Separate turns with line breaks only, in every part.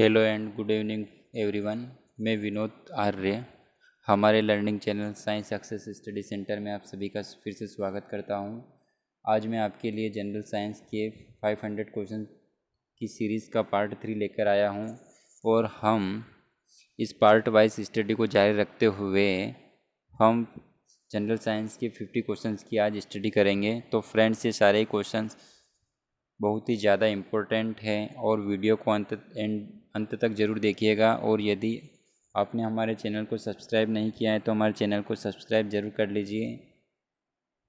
hello and good evening everyone मैं विनोद आर्य हमारे learning channel science success study centre में आप सभी का फिर से स्वागत करता हूं आज मैं आपके लिए जनरल साइंस के 500 क्वेश्चन की सीरीज़ का पार्ट थ्री लेकर आया हूं और हम इस पार्ट वाइज स्टडी को जारी रखते हुए हम जनरल साइंस के 50 क्वेश्चंस की आज स्टडी करेंगे तो फ्रेंड्स ये सारे क्वेश्चन बहुत ही ज़्यादा इम्पोर्टेंट है और वीडियो को अंत एंड अंत तक ज़रूर देखिएगा और यदि आपने हमारे चैनल को सब्सक्राइब नहीं किया है तो हमारे चैनल को सब्सक्राइब ज़रूर कर लीजिए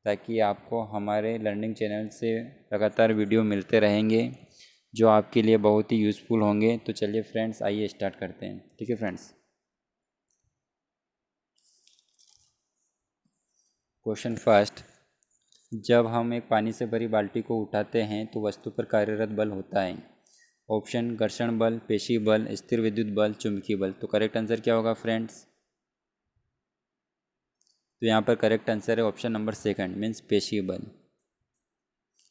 ताकि आपको हमारे लर्निंग चैनल से लगातार वीडियो मिलते रहेंगे जो आपके लिए बहुत ही यूज़फुल होंगे तो चलिए फ्रेंड्स आइए स्टार्ट करते हैं ठीक है फ्रेंड्स क्वेश्चन फर्स्ट जब हम एक पानी से भरी बाल्टी को उठाते हैं तो वस्तु पर कार्यरत बल होता है ऑप्शन घर्षण बल पेशी बल स्थिर विद्युत बल चुंबकीय बल तो करेक्ट आंसर क्या होगा फ्रेंड्स तो यहाँ पर करेक्ट आंसर है ऑप्शन नंबर सेकंड मीन्स पेशी बल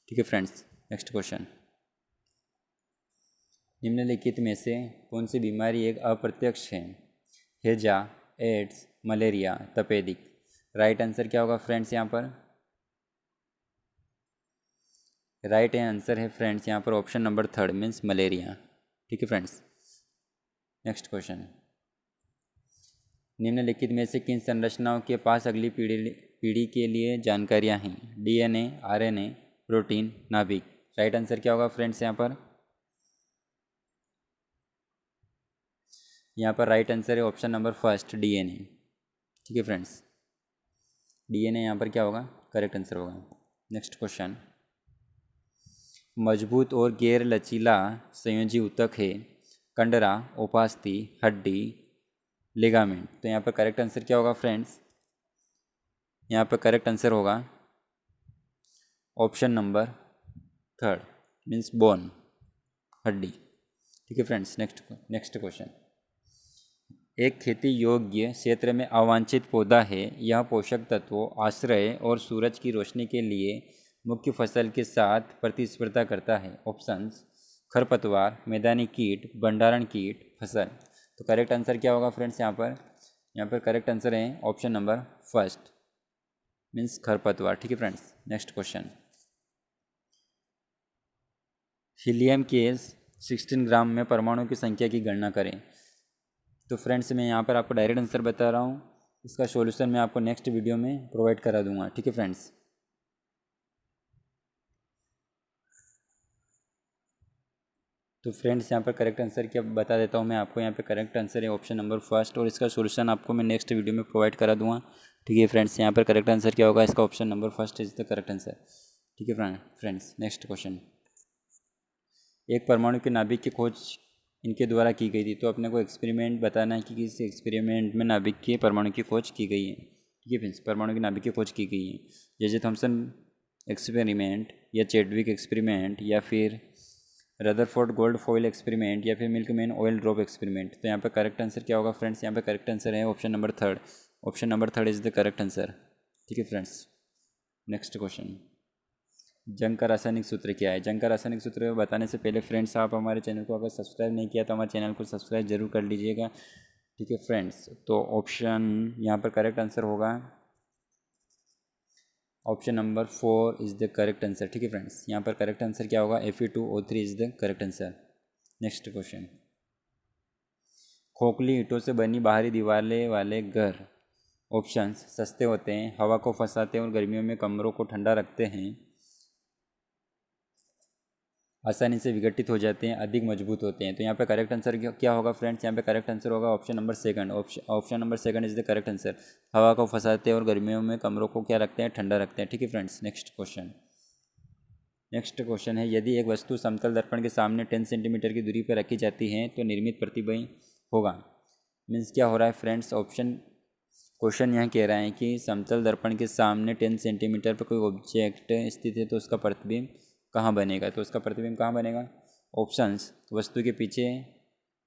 ठीक है फ्रेंड्स नेक्स्ट क्वेश्चन निम्नलिखित में से कौन सी बीमारी एक अप्रत्यक्ष है हेजा एड्स मलेरिया तपेदिक राइट आंसर क्या होगा फ्रेंड्स यहाँ पर राइट है आंसर है फ्रेंड्स यहाँ पर option number third means malaria ठीक है फ्रेंड्स नेक्स्ट क्वेश्चन निम्नलिखित में से किन संरचनाओं के पास अगली पीढ़ी पीढ़ी के लिए जानकारियाँ हैं डीएनए आरएनए प्रोटीन नाभिक राइट आंसर क्या होगा फ्रेंड्स यहाँ पर यहाँ पर राइट आंसर है ऑप्शन नंबर फर्स्ट डीएनए ठीक है फ्रेंड्स डीएनए यहाँ पर क्या होगा करेक्ट आंसर होगा नेक्स्ट क्वेश्चन मजबूत और गैर लचीला संयोजी ऊतक है कंडरा उपास्थि हड्डी लिगामेंट तो यहाँ पर करेक्ट आंसर क्या होगा फ्रेंड्स यहाँ पर करेक्ट आंसर होगा option number third means bone हड्डी ठीक है फ्रेंड्स नेक्स्ट नेक्स्ट क्वेश्चन एक खेती योग्य क्षेत्र में अवांछित पौधा है यह पोषक तत्वों आश्रय और सूरज की रोशनी के लिए मुख्य फसल के साथ प्रतिस्पर्धा करता है ऑप्शंस खरपतवार मैदानी कीट भंडारण कीट फसल तो करेक्ट आंसर क्या होगा फ्रेंड्स यहाँ पर यहाँ पर करेक्ट आंसर है ऑप्शन नंबर फर्स्ट मीन्स खरपतवार ठीक है friends next question helium gas 16 gram में परमाणु की संख्या की गणना करें तो फ्रेंड्स मैं यहाँ पर आपको डायरेक्ट आंसर बता रहा हूँ इसका सॉल्यूशन मैं आपको नेक्स्ट वीडियो में प्रोवाइड करा दूंगा ठीक है फ्रेंड्स तो फ्रेंड्स यहाँ पर करेक्ट आंसर क्या बता देता हूँ मैं आपको यहाँ पर करेक्ट आंसर है ऑप्शन नंबर फर्स्ट और इसका सोल्यूशन आपको मैं नेक्स्ट वीडियो में प्रोवाइड करा दूँगा ठीक है फ्रेंड्स यहाँ पर करेक्ट आंसर क्या होगा इसका option number first is the correct answer ठीक है फ्रेंड्स नेक्स्ट क्वेश्चन एक परमाणु के नाभिक की खोज इनके द्वारा की गई थी तो अपने को एक्सपेरिमेंट बताना है कि किस एक्सपेरिमेंट में नाभिक के परमाणु की खोज की गई है ठीक है फ्रेंड्स परमाणु की नाभिक की खोज की गई है जैसे थॉम्सन एक्सपेरिमेंट या चेडविक एक्सपेरिमेंट या फिर रदरफोर्ड गोल्ड फॉइल एक्सपेरिमेंट या फिर Millikan oil drop experiment तो यहाँ पर करेक्ट आंसर क्या होगा फ्रेंड्स यहाँ पर करेक्ट आंसर है option number third option number third is the correct answer ठीक है फ्रेंड्स नेक्स्ट क्वेश्चन जंग का रासायनिक सूत्र क्या है जंग का रासायनिक सूत्र बताने से पहले फ्रेंड्स आप हमारे चैनल को अगर सब्सक्राइब नहीं किया तो हमारे चैनल को सब्सक्राइब जरूर कर लीजिएगा ठीक है फ्रेंड्स तो ऑप्शन यहाँ पर करेक्ट आंसर होगा option number four is the correct answer ठीक है फ्रेंड्स यहाँ पर करेक्ट आंसर क्या होगा F E two O three is the correct answer next question खोखली ईटों से बनी बाहरी दीवारें वाले घर ऑप्शंस सस्ते होते हैं हवा को फंसाते हैं और गर्मियों में कमरों को ठंडा रखते हैं आसानी से विघटित हो जाते हैं अधिक मजबूत होते हैं तो यहाँ पे करेक्ट आंसर क्या होगा फ्रेंड्स यहाँ पे करेक्ट आंसर होगा option number second option number second is the correct answer हवा को फंसाते हैं और गर्मियों में कमरों को क्या रखते हैं ठंडा रखते हैं ठीक है friends next question next question है यदि एक वस्तु समतल दर्पण के सामने टेन सेंटीमीटर की दूरी पर रखी जाती है तो निर्मित प्रतिबंध होगा मीन्स क्या हो रहा है फ्रेंड्स ऑप्शन क्वेश्चन यहाँ कह रहा है कि समतल दर्पण के सामने टेन सेंटीमीटर पर कोई ऑब्जेक्ट स्थित है तो उसका प्रतिबिंब कहाँ बनेगा तो उसका प्रतिबिंब कहाँ बनेगा ऑप्शंस वस्तु के पीछे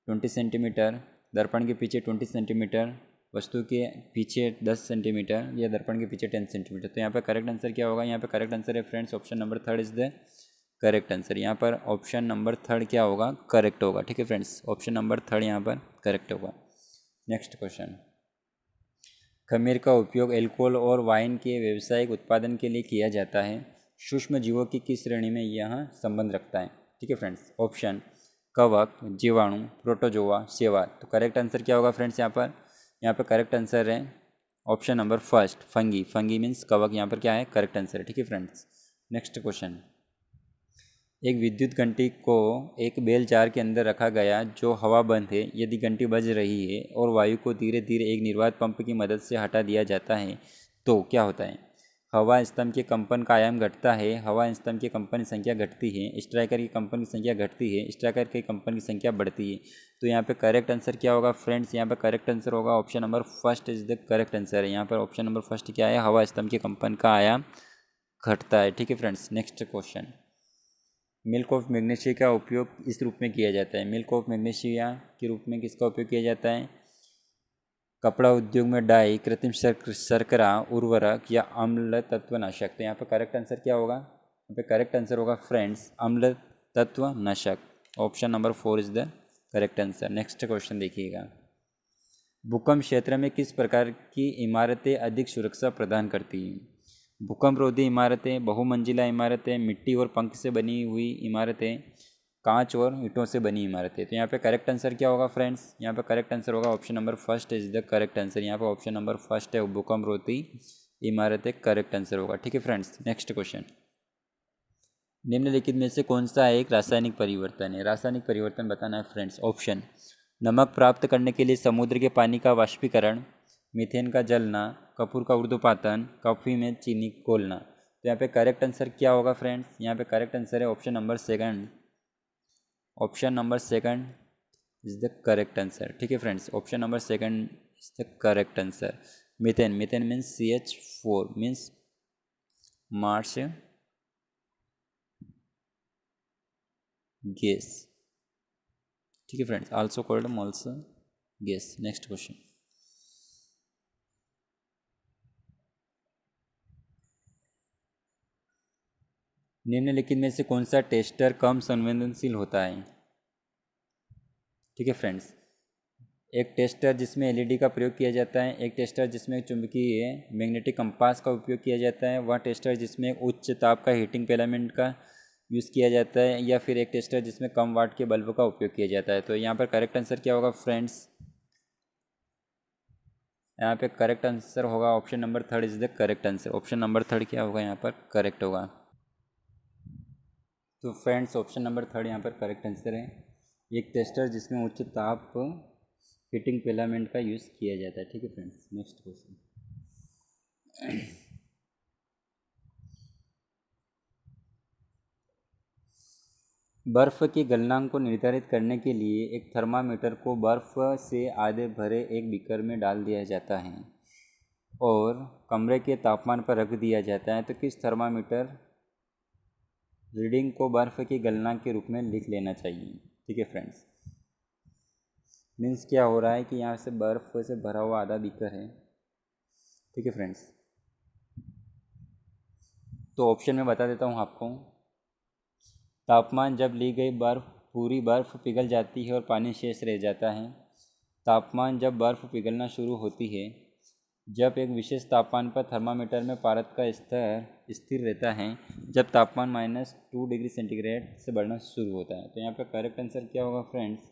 ट्वेंटी सेंटीमीटर दर्पण के पीछे ट्वेंटी सेंटीमीटर वस्तु के पीछे दस सेंटीमीटर या दर्पण के पीछे टेन सेंटीमीटर तो यहाँ पर करेक्ट आंसर क्या होगा यहाँ पर करेक्ट आंसर है friends option number third is the correct answer यहाँ पर ऑप्शन नंबर थर्ड क्या होगा करेक्ट होगा ठीक है फ्रेंड्स ऑप्शन नंबर थर्ड यहाँ पर करेक्ट होगा नेक्स्ट क्वेश्चन खमीर का उपयोग एल्कोहल और वाइन के व्यावसायिक उत्पादन के लिए किया जाता है सूक्ष्म जीवों की किस श्रेणी में यह संबंध रखता है ठीक है फ्रेंड्स ऑप्शन कवक जीवाणु प्रोटोजोवा सेवा तो करेक्ट आंसर क्या होगा फ्रेंड्स यहाँ पर यहाँ पर करेक्ट आंसर है option number first fungi fungi means कवक यहाँ पर क्या है करेक्ट आंसर है ठीक है फ्रेंड्स नेक्स्ट क्वेश्चन एक विद्युत घंटी को एक बेल जार के अंदर रखा गया जो हवा बंद है यदि घंटी बज रही है और वायु को धीरे धीरे एक निर्वात पंप की मदद से हटा दिया जाता है तो क्या होता है हवा स्तंभ के कंपन का आयाम घटता है हवा स्तंभ के कंपन की संख्या घटती है स्ट्राइकर की कंपन की संख्या घटती है स्ट्राइकर के कंपन की संख्या बढ़ती है तो यहाँ पे करेक्ट आंसर क्या होगा फ्रेंड्स यहाँ पे करेक्ट आंसर होगा option number first is the correct answer है यहाँ पर ऑप्शन नंबर फर्स्ट क्या है हवा स्तंभ के कंपन का आयाम घटता है ठीक है friends next question milk of magnesia का उपयोग इस रूप में किया जाता है मिल्क ऑफ मैग्नेशिया के रूप में किसका उपयोग किया जाता है कपड़ा उद्योग में डाई कृत्रिम शर्करा उर्वरक या अम्ल तत्व नाशक तो यहाँ पर करेक्ट आंसर क्या होगा यहाँ पे करेक्ट आंसर होगा फ्रेंड्स अम्ल तत्व नाशक option number four is the correct answer next question देखिएगा भूकंप क्षेत्र में किस प्रकार की इमारतें अधिक सुरक्षा प्रदान करती हैं भूकंप रोधी इमारतें बहुमंजिला इमारतें मिट्टी और पंख से बनी हुई इमारतें कांच और ईंटों से बनी इमारतें तो यहाँ पे करेक्ट आंसर क्या होगा फ्रेंड्स यहाँ पे करेक्ट आंसर होगा option number first is the correct answer यहाँ पे ऑप्शन नंबर फर्स्ट है भूकंप रोती इमारतें करेक्ट आंसर होगा ठीक है फ्रेंड्स नेक्स्ट क्वेश्चन निम्नलिखित में से कौन सा एक रासायनिक परिवर्तन है रासायनिक परिवर्तन बताना है फ्रेंड्स ऑप्शन नमक प्राप्त करने के लिए समुद्र के पानी का वाष्पीकरण मिथेन का जलना कपूर का उर्दूपातन कॉफ़ी में चीनी घोलना तो यहाँ पे करेक्ट आंसर क्या होगा फ्रेंड्स यहाँ पे करेक्ट आंसर है option number second option number second is the correct answer ठीक है friends option number second is the correct answer methane methane means C H four means marsh gas ठीक है friends also called marsh gas next question निम्नलिखित में से कौन सा tester कम संवेदनशील होता है ठीक है फ्रेंड्स एक टेस्टर जिसमें एलईडी e का प्रयोग किया जाता है एक टेस्टर जिसमें चुंबकीय मैग्नेटिक कंपास का उपयोग किया जाता है वह टेस्टर जिसमें उच्च ताप का हीटिंग पेलामेंट का यूज़ किया जाता है या फिर एक टेस्टर जिसमें कम वाट के बल्ब का उपयोग किया जाता है तो यहाँ पर करेक्ट आंसर क्या होगा फ्रेंड्स यहाँ पे करेक्ट आंसर होगा option number third is the correct answer option number third क्या होगा यहाँ पर करेक्ट होगा तो फ्रेंड्स ऑप्शन नंबर थर्ड यहाँ पर करेक्ट आंसर है एक टेस्टर जिसमें उच्च ताप हीटिंग पेलामेंट का यूज़ किया जाता है ठीक है फ्रेंड्स नेक्स्ट क्वेश्चन बर्फ़ के गलनांक को निर्धारित करने के लिए एक थर्मामीटर को बर्फ़ से आधे भरे एक बीकर में डाल दिया जाता है और कमरे के तापमान पर रख दिया जाता है तो किस थर्मामीटर रीडिंग को बर्फ़ की गलना के रूप में लिख लेना चाहिए ठीक है फ्रेंड्स मीन्स क्या हो रहा है कि यहाँ से बर्फ़ से भरा हुआ आधा बीकर है ठीक है फ्रेंड्स तो ऑप्शन में बता देता हूँ आपको तापमान जब ली गई बर्फ़ पूरी बर्फ़ पिघल जाती है और पानी शेष रह जाता है तापमान जब बर्फ़ पिघलना शुरू होती है जब एक विशेष तापमान पर थर्मामीटर में पारत का स्तर स्थिर रहता है जब तापमान माइनस टू डिग्री सेंटीग्रेड से बढ़ना शुरू होता है तो यहाँ पे करेक्ट आंसर क्या होगा फ्रेंड्स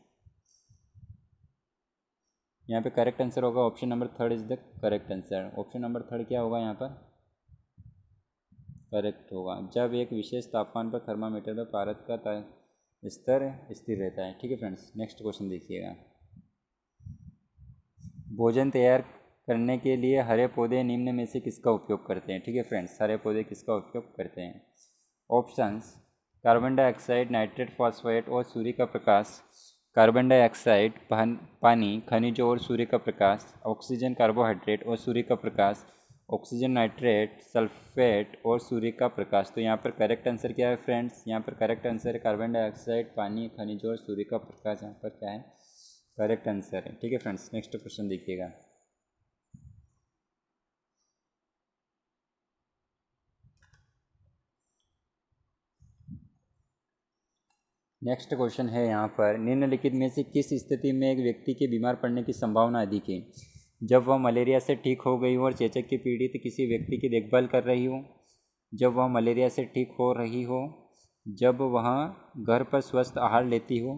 यहाँ पे करेक्ट आंसर होगा option number third is the correct answer option number third क्या होगा यहाँ पर करेक्ट होगा जब एक विशेष तापमान पर थर्मामीटर में पारत का स्तर स्थिर रहता है ठीक है फ्रेंड्स नेक्स्ट क्वेश्चन देखिएगा भोजन तैयार करने के लिए हरे पौधे निम्न में से किसका उपयोग करते हैं ठीक है फ्रेंड्स हरे पौधे किसका उपयोग करते हैं options carbon dioxide nitrate phosphate और सूर्य का प्रकाश कार्बन डाइऑक्साइड पानी खनिजों और सूर्य का प्रकाश ऑक्सीजन कार्बोहाइड्रेट और सूर्य का प्रकाश ऑक्सीजन नाइट्रेट सल्फेट और सूर्य का प्रकाश तो यहाँ पर करेक्ट आंसर क्या है फ्रेंड्स यहाँ पर करेक्ट आंसर है कार्बन डाइऑक्साइड पानी खनिज और सूर्य का प्रकाश यहाँ पर क्या है करेक्ट आंसर है ठीक है फ्रेंड्स नेक्स्ट क्वेश्चन देखिएगा नेक्स्ट क्वेश्चन है यहाँ पर निम्नलिखित में से किस स्थिति में एक व्यक्ति के बीमार पड़ने की संभावना अधिक है जब वह मलेरिया से ठीक हो गई हो और चेचक की पीड़ित किसी व्यक्ति की देखभाल कर रही हो जब वह मलेरिया से ठीक हो रही हो जब वह घर पर स्वस्थ आहार लेती हो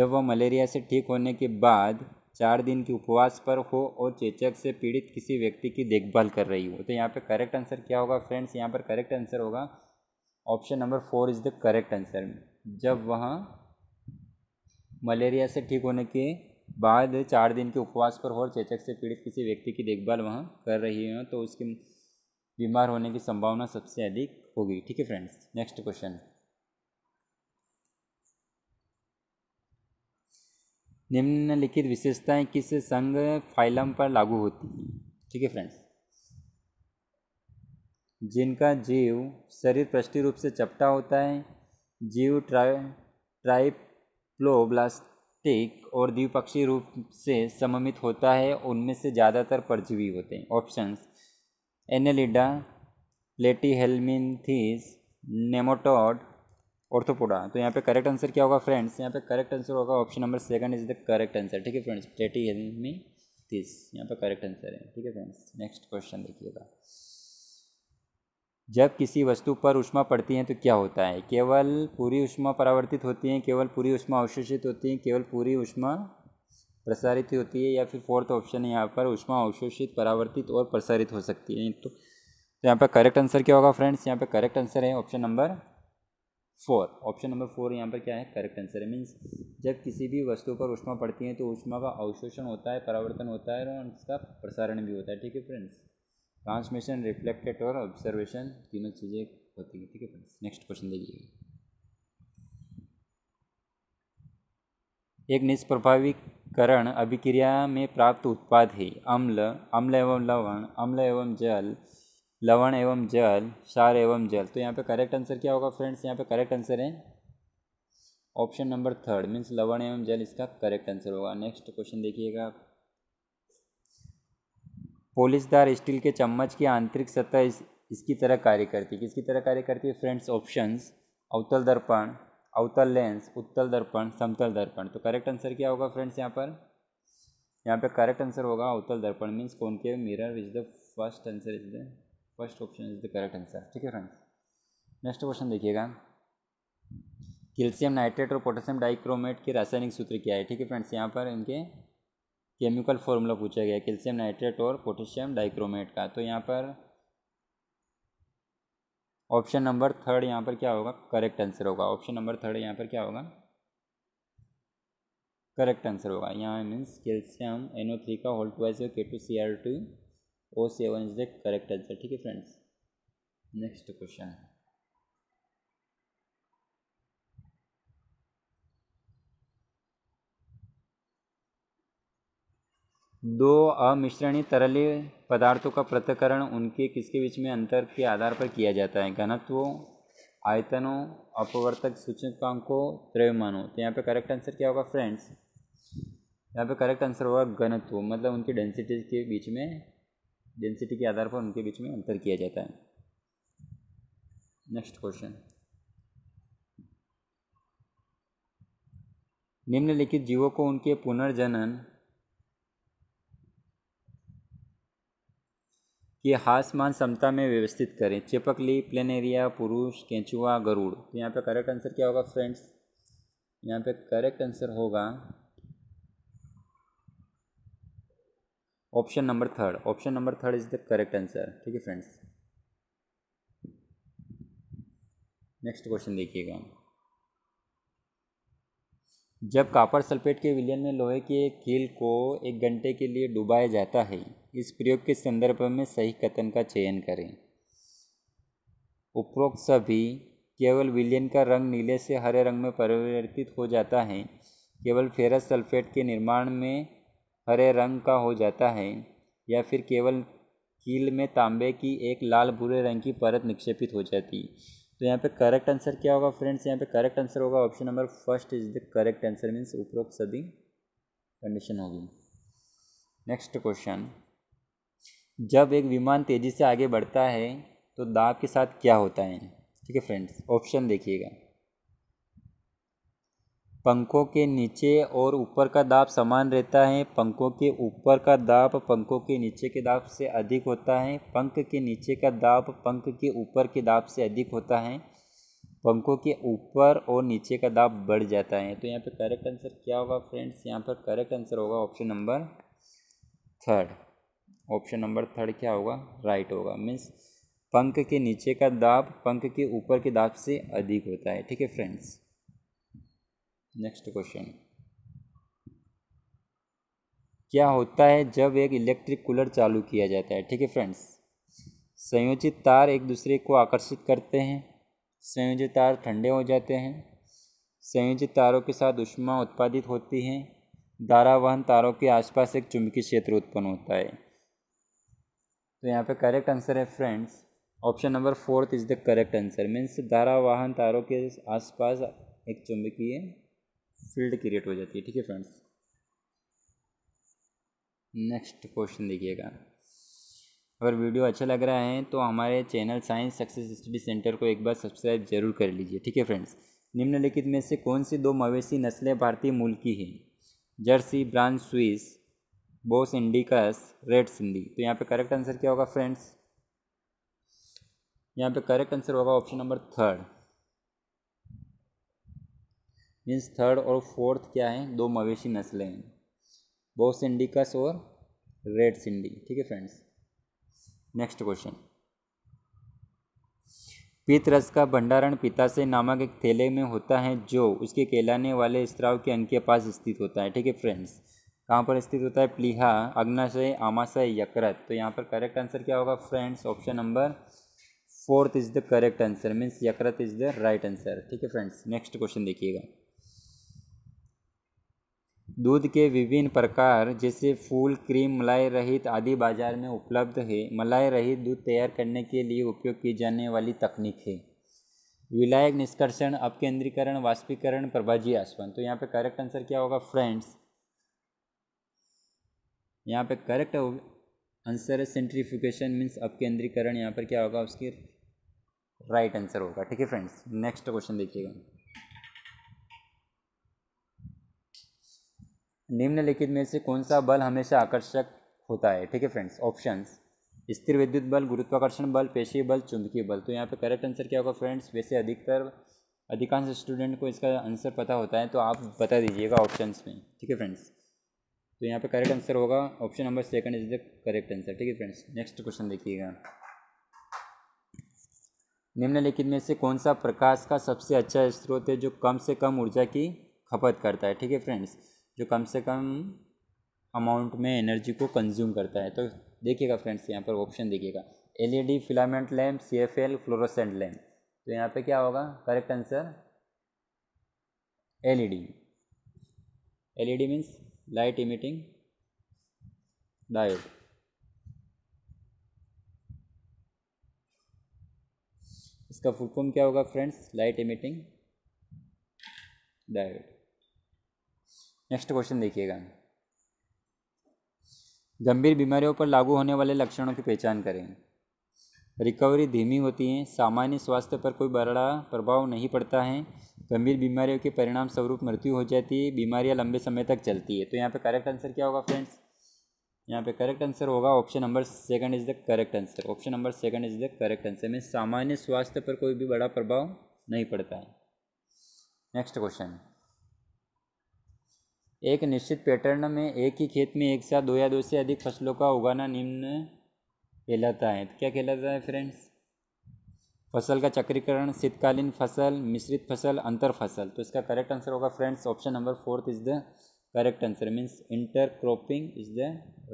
जब वह मलेरिया से ठीक होने के बाद चार दिन के उपवास पर हो और चेचक से पीड़ित किसी व्यक्ति की देखभाल कर रही हो तो यहाँ पे करेक्ट आंसर क्या होगा फ्रेंड्स यहाँ पर करेक्ट आंसर होगा option number four is the correct answer जब वह मलेरिया से ठीक होने के बाद चार दिन के उपवास पर और चेचक से पीड़ित किसी व्यक्ति की देखभाल वहाँ कर रही हो तो उसके बीमार होने की संभावना सबसे अधिक होगी ठीक है फ्रेंड्स नेक्स्ट क्वेश्चन निम्नलिखित विशेषताएं किस संघ फाइलम पर लागू होती हैं ठीक है फ्रेंड्स जिनका जीव शरीर पृष्ठीय रूप से चपटा होता है जीव ट्राइ ट्राइप्लोब्लास्टिक और द्विपक्षीय रूप से सममित होता है उनमें से ज़्यादातर परजीवी होते हैं options Annelida Platyhelminthes nematode Arthropoda तो यहाँ पे करेक्ट आंसर क्या होगा फ्रेंड्स यहाँ पे करेक्ट आंसर होगा option number second is the correct answer ठीक है फ्रेंड्स लेटीहेलमिनथीस यहाँ पे करेक्ट आंसर है ठीक है फ्रेंड्स नेक्स्ट क्वेश्चन देखिएगा जब किसी वस्तु पर ऊष्मा पड़ती है तो क्या होता है केवल पूरी ऊष्मा परावर्तित होती है केवल पूरी ऊष्मा अवशोषित होती है केवल पूरी ऊष्मा प्रसारित होती है या फिर फोर्थ ऑप्शन है यहाँ पर ऊष्मा अवशोषित परावर्तित और प्रसारित हो सकती है तो, तो यहाँ पर करेक्ट आंसर क्या होगा फ्रेंड्स यहाँ पर करेक्ट आंसर है option number four option number four यहाँ पर क्या है करेक्ट आंसर है मीन्स जब किसी भी वस्तु पर उष्मा पड़ती है तो उष्मा का अवशोषण होता है परावर्तन होता है और उसका प्रसारण भी होता है ठीक है फ्रेंड्स ट्रांसमिशन रिफ्लेक्टेड और ऑब्जर्वेशन तीनों चीज़ें होती हैं ठीक है फ्रेंड्स नेक्स्ट क्वेश्चन देखिए एक निष्प्रभावीकरण अभिक्रिया में प्राप्त उत्पाद है अम्ल अम्ल एवं लवण अम्ल एवं जल लवण एवं जल सार एवं जल तो यहाँ पे करेक्ट आंसर क्या होगा फ्रेंड्स यहाँ पे करेक्ट आंसर है ऑप्शन नंबर थर्ड मीन्स लवण एवं जल इसका करेक्ट आंसर होगा नेक्स्ट क्वेश्चन देखिएगा पोलिशदार स्टील के चम्मच की आंतरिक सतह इस, इसकी तरह कार्य करती है किसकी तरह कार्य करती है फ्रेंड्स ऑप्शंस अवतल दर्पण अवतल लेंस उत्तल दर्पण समतल दर्पण तो करेक्ट आंसर क्या होगा फ्रेंड्स यहाँ पर यहाँ पे करेक्ट आंसर होगा अवतल दर्पण मीन्स कौन के mirror is the first answer is the first option is the correct answer ठीक है फ्रेंड्स नेक्स्ट क्वेश्चन देखिएगा कैल्शियम नाइट्रेट और पोटेशियम डाइक्रोमेट के रासायनिक सूत्र क्या है ठीक है फ्रेंड्स यहाँ पर इनके केमिकल फॉर्मूला पूछा गया कैल्शियम नाइट्रेट और पोटेशियम डाइक्रोमेट का तो यहाँ पर ऑप्शन नंबर थर्ड यहाँ पर क्या होगा करेक्ट आंसर होगा ऑप्शन नंबर थर्ड यहाँ पर क्या होगा करेक्ट आंसर होगा यहाँ मीन्स कैल्शियम एनओ थ्री का होल्ड वाइज K two C R two O seven is the correct answer ठीक है फ्रेंड्स नेक्स्ट क्वेश्चन है दो अमिश्रणी तरल पदार्थों का पृथक्करण उनके किसके बीच में अंतर के आधार पर किया जाता है घनत्वों आयतनों अपवर्तक सूचकांकों त्रयमानों तो यहाँ पे करेक्ट आंसर क्या होगा फ्रेंड्स यहाँ पे करेक्ट आंसर होगा घनत्व मतलब उनकी डेंसिटी के बीच में डेंसिटी के आधार पर उनके बीच में अंतर किया जाता है नेक्स्ट क्वेश्चन निम्नलिखित जीवों को उनके पुनर्जनन कि हासमान समता में व्यवस्थित करें चिपकली प्लेनेरिया पुरुष केंचुआ गरुड़ तो यहाँ पे करेक्ट आंसर क्या होगा फ्रेंड्स यहाँ पे करेक्ट आंसर होगा option number third option number third is the correct answer ठीक है फ्रेंड्स नेक्स्ट क्वेश्चन देखिएगा जब कापर सल्फेट के विलयन में लोहे के कील को एक घंटे के लिए डुबाया जाता है इस प्रयोग के संदर्भ में सही कथन का चयन करें उपरोक्त सभी केवल विलियन का रंग नीले से हरे रंग में परिवर्तित हो जाता है केवल फेरस सल्फेट के निर्माण में हरे रंग का हो जाता है या फिर केवल कील में तांबे की एक लाल भूरे रंग की परत निक्षेपित हो जाती तो यहाँ पे करेक्ट आंसर क्या होगा फ्रेंड्स यहाँ पे करेक्ट आंसर होगा option number first is the correct answer means उपरोक्त सभी कंडीशन होगी नेक्स्ट क्वेश्चन जब एक विमान तेज़ी से आगे बढ़ता है तो दाब के साथ क्या होता है ठीक है फ्रेंड्स ऑप्शन देखिएगा पंखों के नीचे और ऊपर का दाब समान रहता है पंखों के ऊपर का दाब पंखों के नीचे के दाब से अधिक होता है पंख के नीचे का दाब पंख के ऊपर के दाब से अधिक होता है पंखों के ऊपर और नीचे का दाब बढ़ जाता है तो यहाँ पर करेक्ट आंसर क्या होगा फ्रेंड्स यहाँ पर करेक्ट आंसर होगा option number third option number third क्या होगा राइट होगा मीन्स पंख के नीचे का दाब पंख के ऊपर के दाब से अधिक होता है ठीक है फ्रेंड्स नेक्स्ट क्वेश्चन क्या होता है जब एक इलेक्ट्रिक कूलर चालू किया जाता है ठीक है फ्रेंड्स संयोजित तार एक दूसरे को आकर्षित करते हैं संयोजित तार ठंडे हो जाते हैं संयोजित तारों के साथ उष्मा उत्पादित होती है धारावहन तारों के आसपास एक चुंबकीय क्षेत्र उत्पन्न होता है तो यहाँ पे करेक्ट आंसर है friends option number fourth is the correct answer means धारा वाहन तारों के आसपास एक चुंबकीय फील्ड क्रिएट हो जाती है ठीक है फ्रेंड्स नेक्स्ट क्वेश्चन देखिएगा अगर वीडियो अच्छा लग रहा है तो हमारे channel science success study centre को एक बार सब्सक्राइब जरूर कर लीजिए ठीक है फ्रेंड्स निम्नलिखित में से कौन सी दो मवेशी नस्लें भारतीय मूल की हैं Jersey brand Swiss bos indicus red Sindhi तो यहाँ पे करेक्ट आंसर क्या होगा फ्रेंड्स यहाँ पे करेक्ट आंसर होगा option number third means third और फोर्थ क्या है दो मवेशी नस्लें हैं बोस इंडिकस और रेड सिंडी ठीक है फ्रेंड्स नेक्स्ट क्वेश्चन पित्त रस का भंडारण पिता से नामक एक थैले में होता है जो उसके कहलाने वाले स्त्राव के अंक के पास स्थित होता है ठीक है फ्रेंड्स कहाँ पर स्थित होता है प्लीहा अग्नाशय आमाशय यकृत तो यहाँ पर करेक्ट आंसर क्या होगा friends option number fourth is the correct answer means यकृत इज द राइट आंसर ठीक है फ्रेंड्स नेक्स्ट क्वेश्चन देखिएगा दूध के विभिन्न प्रकार जैसे फूल क्रीम मलाई रहित आदि बाजार में उपलब्ध है मलाई रहित दूध तैयार करने के लिए उपयोग की जाने वाली तकनीक है विलायक निष्कर्षण अपकेंद्रीकरण वाष्पीकरण प्रभाजी आसवन तो यहाँ पे करेक्ट आंसर क्या होगा फ्रेंड्स यहाँ पे करेक्ट आंसर है सेंट्रीफिकेशन मीन्स अपकेंद्रीकरण यहाँ पर क्या होगा उसकी राइट आंसर होगा ठीक है फ्रेंड्स नेक्स्ट क्वेश्चन देखिएगा निम्नलिखित में से कौन सा बल हमेशा आकर्षक होता है ठीक है फ्रेंड्स ऑप्शंस स्थिर विद्युत बल गुरुत्वाकर्षण बल पेशी बल चुंबकीय बल तो यहाँ पे करेक्ट आंसर क्या होगा फ्रेंड्स वैसे अधिकतर अधिकांश स्टूडेंट को इसका आंसर पता होता है तो आप बता दीजिएगा ऑप्शंस में ठीक है फ्रेंड्स तो यहाँ पे करेक्ट आंसर होगा option number second is the correct answer ठीक है फ्रेंड्स नेक्स्ट क्वेश्चन देखिएगा निम्नलिखित में से कौन सा प्रकाश का सबसे अच्छा स्रोत है जो कम से कम ऊर्जा की खपत करता है ठीक है फ्रेंड्स जो कम से कम अमाउंट में एनर्जी को कंज्यूम करता है तो देखिएगा फ्रेंड्स यहाँ पर ऑप्शन देखिएगा LED filament lamp C F L fluorescent lamp तो यहाँ पे क्या होगा correct answer LED LED means light emitting diode इसका फुल फॉर्म क्या होगा friends light emitting diode next question देखिएगा गंभीर बीमारियों पर लागू होने वाले लक्षणों की पहचान करें रिकवरी धीमी होती है सामान्य स्वास्थ्य पर कोई बड़ा प्रभाव नहीं पड़ता है गंभीर बीमारियों के परिणाम स्वरूप मृत्यु हो जाती है बीमारियाँ लंबे समय तक चलती है तो यहाँ पे करेक्ट आंसर क्या होगा फ्रेंड्स यहाँ पे करेक्ट आंसर होगा option number second is the correct answer option number second is the correct answer में सामान्य स्वास्थ्य पर कोई भी बड़ा प्रभाव नहीं पड़ता है नेक्स्ट क्वेश्चन एक निश्चित पैटर्न में एक ही खेत में एक साथ दो या दो से अधिक फसलों का उगाना निम्न कहलाता है तो क्या कहलाता है फ्रेंड्स फसल का चक्रीकरण शीतकालीन फसल मिश्रित फसल अंतर फसल तो इसका करेक्ट आंसर होगा friends option number fourth is the correct answer means intercropping is the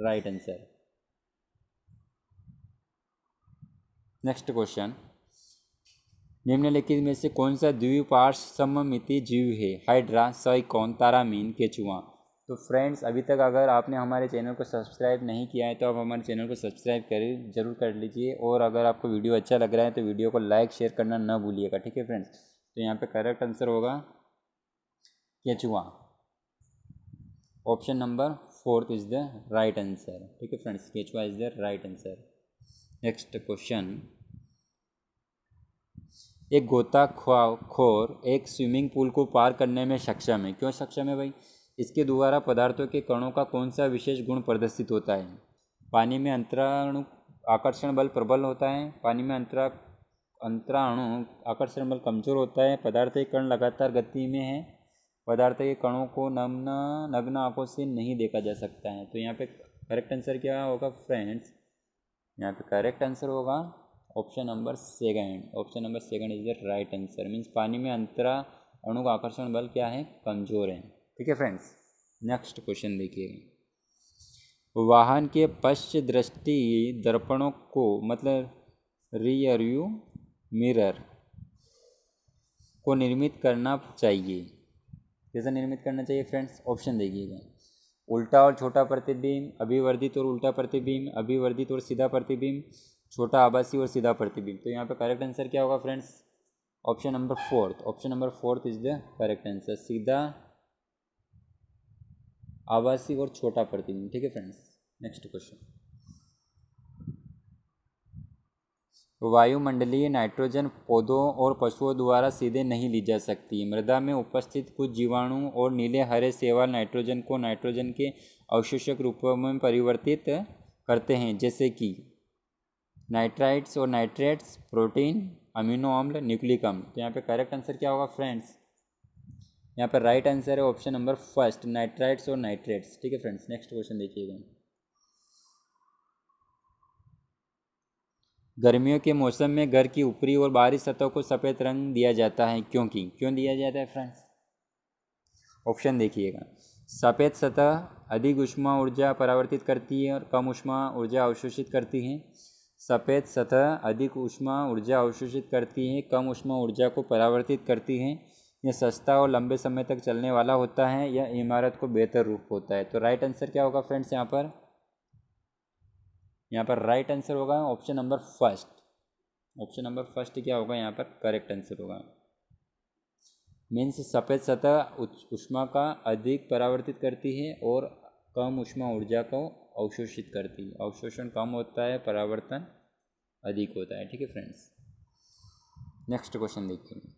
right answer next question निम्नलिखित में से कौन सा द्वीपार्श सममिति जीव है हाइड्रा सईकॉन तारामीन केचुआ तो फ्रेंड्स अभी तक अगर आपने हमारे चैनल को सब्सक्राइब नहीं किया है तो आप हमारे चैनल को सब्सक्राइब कर ज़रूर कर लीजिए और अगर आपको वीडियो अच्छा लग रहा है तो वीडियो को लाइक शेयर करना ना भूलिएगा ठीक है फ्रेंड्स तो यहाँ पे करेक्ट आंसर होगा केचुआ option number fourth is the right answer ठीक है फ्रेंड्स केचुआ is the right answer next question एक गोताखोर एक स्विमिंग पूल को पार करने में सक्षम है क्यों सक्षम है भाई इसके द्वारा पदार्थों के कणों का कौन सा विशेष गुण प्रदर्शित होता है पानी में अंतराणु आकर्षण बल प्रबल होता है पानी में अंतरा अंतराणु आकर्षण बल कमजोर होता है पदार्थ के कण लगातार गति में है पदार्थ के कणों को नम्न नग्न आंखों से नहीं देखा जा सकता है तो यहाँ पे करेक्ट आंसर क्या होगा फ्रेंड्स यहाँ पे करेक्ट आंसर होगा option number second option number second is the right answer means पानी में अंतरा अणु का आकर्षण बल क्या है कमजोर है ठीक है फ्रेंड्स नेक्स्ट क्वेश्चन देखिएगा वाहन के पश्च दृष्टि दर्पणों को मतलब रियर यू मिरर को निर्मित करना चाहिए कैसा निर्मित करना चाहिए फ्रेंड्स ऑप्शन देखिएगा उल्टा और छोटा प्रतिबिंब अभिवर्धित और उल्टा प्रतिबिंब अभिवर्धित और सीधा प्रतिबिंब छोटा आभासी और सीधा प्रतिबिंब तो यहाँ पे करेक्ट आंसर क्या होगा friends option number fourth option number fourth is the correct answer सीधा आवासीय और छोटा प्रतिनिधि ठीक है फ्रेंड्स नेक्स्ट क्वेश्चन वायुमंडलीय नाइट्रोजन पौधों और पशुओं द्वारा सीधे नहीं ली जा सकती मृदा में उपस्थित कुछ जीवाणु और नीले हरे सेवाल नाइट्रोजन को नाइट्रोजन के अवशोषक रूपों में परिवर्तित करते हैं जैसे कि नाइट्राइट्स और नाइट्रेट्स प्रोटीन अमीनो अम्ल न्यूक्लिक अम्ल तो यहाँ पे करेक्ट आंसर क्या होगा फ्रेंड्स यहाँ पर राइट आंसर है ऑप्शन नंबर फर्स्ट नाइट्राइट्स और नाइट्रेट्स ठीक है फ्रेंड्स नेक्स्ट क्वेश्चन देखिएगा गर्मियों के मौसम में घर की ऊपरी और बाहरी सतह को सफ़ेद रंग दिया जाता है क्योंकि क्यों दिया जाता है फ्रेंड्स ऑप्शन देखिएगा सफ़ेद सतह अधिक उष्मा ऊर्जा परावर्तित करती है और कम उष्मा ऊर्जा अवशोषित करती है सफ़ेद सतह अधिक उष्मा ऊर्जा अवशोषित करती है कम उष्मा ऊर्जा को परावर्तित करती है यह सस्ता और लंबे समय तक चलने वाला होता है यह इमारत को बेहतर रूप होता है तो राइट आंसर क्या होगा फ्रेंड्स यहाँ पर यहाँ पर राइट आंसर होगा option number first option number first क्या होगा यहाँ पर करेक्ट आंसर होगा मीन्स सफ़ेद सतह उष्मा का अधिक परावर्तित करती है और कम उष्मा ऊर्जा को अवशोषित करती है अवशोषण कम होता है परावर्तन अधिक होता है ठीक है फ्रेंड्स नेक्स्ट क्वेश्चन देखिए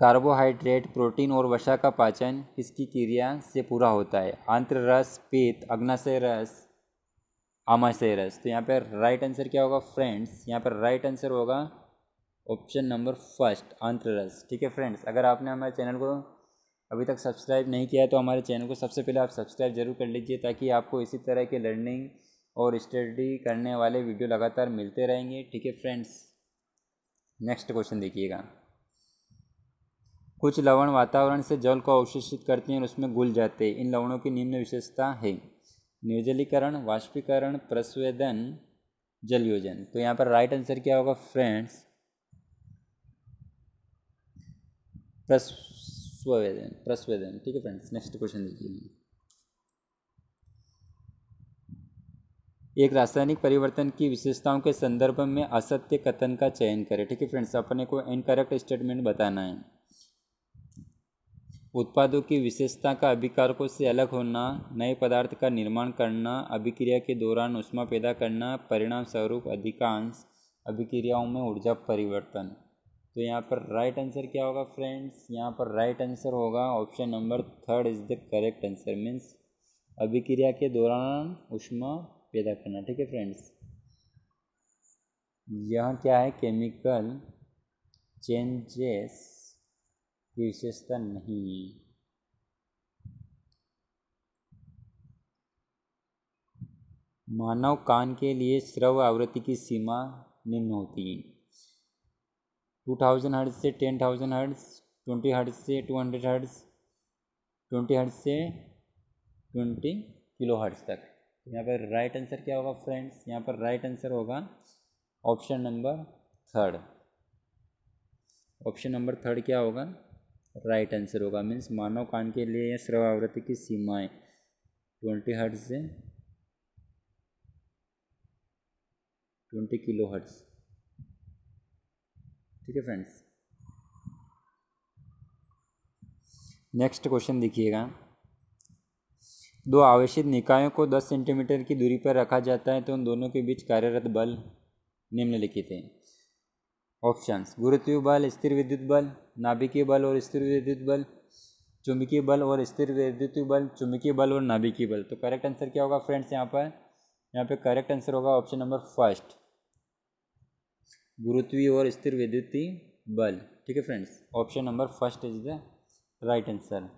कार्बोहाइड्रेट प्रोटीन और वसा का पाचन इसकी क्रिया से पूरा होता है आंत्र रस पेत अग्नाशय रस आमाशय रस तो यहाँ पर राइट आंसर क्या होगा फ्रेंड्स यहाँ पर राइट आंसर होगा ऑप्शन नंबर फर्स्ट आंत्र रस ठीक है फ्रेंड्स अगर आपने हमारे चैनल को अभी तक सब्सक्राइब नहीं किया है तो हमारे चैनल को सबसे पहले आप सब्सक्राइब जरूर कर लीजिए ताकि आपको इसी तरह के लर्निंग और स्टडी करने वाले वीडियो लगातार मिलते रहेंगे ठीक है फ्रेंड्स नेक्स्ट क्वेश्चन देखिएगा कुछ लवण वातावरण से जल को अवशोषित करते हैं और उसमें घुल जाते हैं इन लवणों की निम्न विशेषता है निर्जलीकरण वाष्पीकरण प्रस्वेदन जलयोजन तो यहाँ पर राइट आंसर क्या होगा फ्रेंड्स प्रस्वेदन प्रस्वेदन ठीक है फ्रेंड्स नेक्स्ट क्वेश्चन देखिए एक रासायनिक परिवर्तन की विशेषताओं के संदर्भ में असत्य कथन का चयन करें ठीक है फ्रेंड्स अपने को इनकरेक्ट स्टेटमेंट बताना है उत्पादों की विशेषता का अभिकारकों से अलग होना नए पदार्थ का निर्माण करना अभिक्रिया के दौरान उष्मा पैदा करना परिणाम स्वरूप अधिकांश अभिक्रियाओं में ऊर्जा परिवर्तन तो यहाँ पर राइट आंसर क्या होगा फ्रेंड्स यहाँ पर राइट आंसर होगा option number third is the correct answer means अभिक्रिया के दौरान उष्मा पैदा करना ठीक है फ्रेंड्स यह क्या है केमिकल चेंजेस विशेषता नहीं मानव कान के लिए श्रव आवृत्ति की सीमा निम्न होती है टू थाउजेंड हर्ट्स से ten thousand hertz twenty hertz से two hundred hertz twenty hertz से ट्वेंटी किलो हर्ट्स तक यहाँ पर राइट आंसर क्या होगा फ्रेंड्स यहाँ पर राइट आंसर होगा option number third option number third क्या होगा राइट आंसर होगा मीन्स मानव कान के लिए यह स्रव आवृत्ति की सीमाएं ट्वेंटी हर्ट्ज से ट्वेंटी किलो हर्ट्ज ठीक है फ्रेंड्स नेक्स्ट क्वेश्चन देखिएगा दो आवेशित निकायों को 10 सेंटीमीटर की दूरी पर रखा जाता है तो उन दोनों के बीच कार्यरत बल निम्नलिखित है ऑप्शन गुरुत्व बल स्थिर विद्युत बल नाभिकीय बल और स्थिर विद्युत बल चुंबकीय बल और स्थिर विद्युत बल चुंबकीय बल और नाभिकीय बल तो करेक्ट आंसर क्या होगा फ्रेंड्स यहाँ पर यहाँ पे करेक्ट आंसर होगा ऑप्शन नंबर फर्स्ट गुरुत्वीय और स्थिर विद्युतीय बल ठीक है friends option number first is the right answer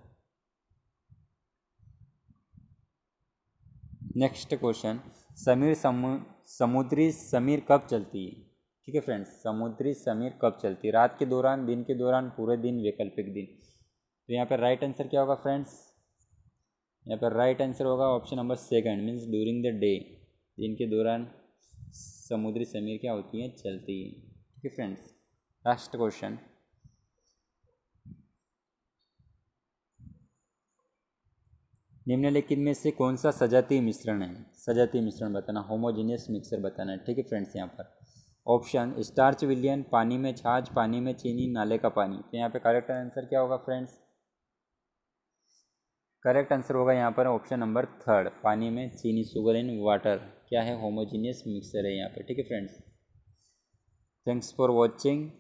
next question समीर समु समुद्री समीर कब चलती है ठीक है फ्रेंड्स समुद्री समीर कब चलती है रात के दौरान दिन के दौरान पूरे दिन वैकल्पिक दिन तो यहाँ पर राइट आंसर क्या होगा फ्रेंड्स यहाँ पर राइट आंसर होगा option number second means during the day दिन के दौरान समुद्री समीर क्या होती है चलती है ठीक है फ्रेंड्स लास्ट क्वेश्चन निम्नलिखित में से कौन सा सजातीय मिश्रण है सजातीय मिश्रण बताना होमोजीनियस मिक्सर बताना है ठीक है फ्रेंड्स यहाँ पर ऑप्शन स्टार्च विलियन पानी में छाछ पानी में चीनी नाले का पानी तो यहाँ पे करेक्ट आंसर क्या होगा फ्रेंड्स करेक्ट आंसर होगा यहाँ पर ऑप्शन नंबर थर्ड पानी में चीनी शुगर इन वाटर क्या है होमोजीनियस मिक्सर है यहाँ पर ठीक है फ्रेंड्स थैंक्स फॉर वॉचिंग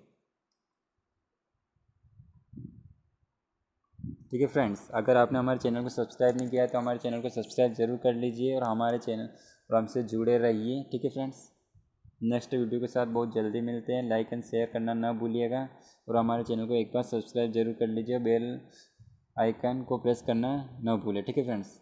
ठीक है फ्रेंड्स अगर आपने हमारे चैनल को सब्सक्राइब नहीं किया है तो हमारे चैनल को सब्सक्राइब जरूर कर लीजिए और हमारे चैनल और हमसे जुड़े रहिए ठीक है फ्रेंड्स नेक्स्ट वीडियो के साथ बहुत जल्दी मिलते हैं लाइक एंड शेयर करना ना भूलिएगा और हमारे चैनल को एक बार सब्सक्राइब जरूर कर लीजिए बेल आइकन को प्रेस करना ना भूलें ठीक है फ्रेंड्स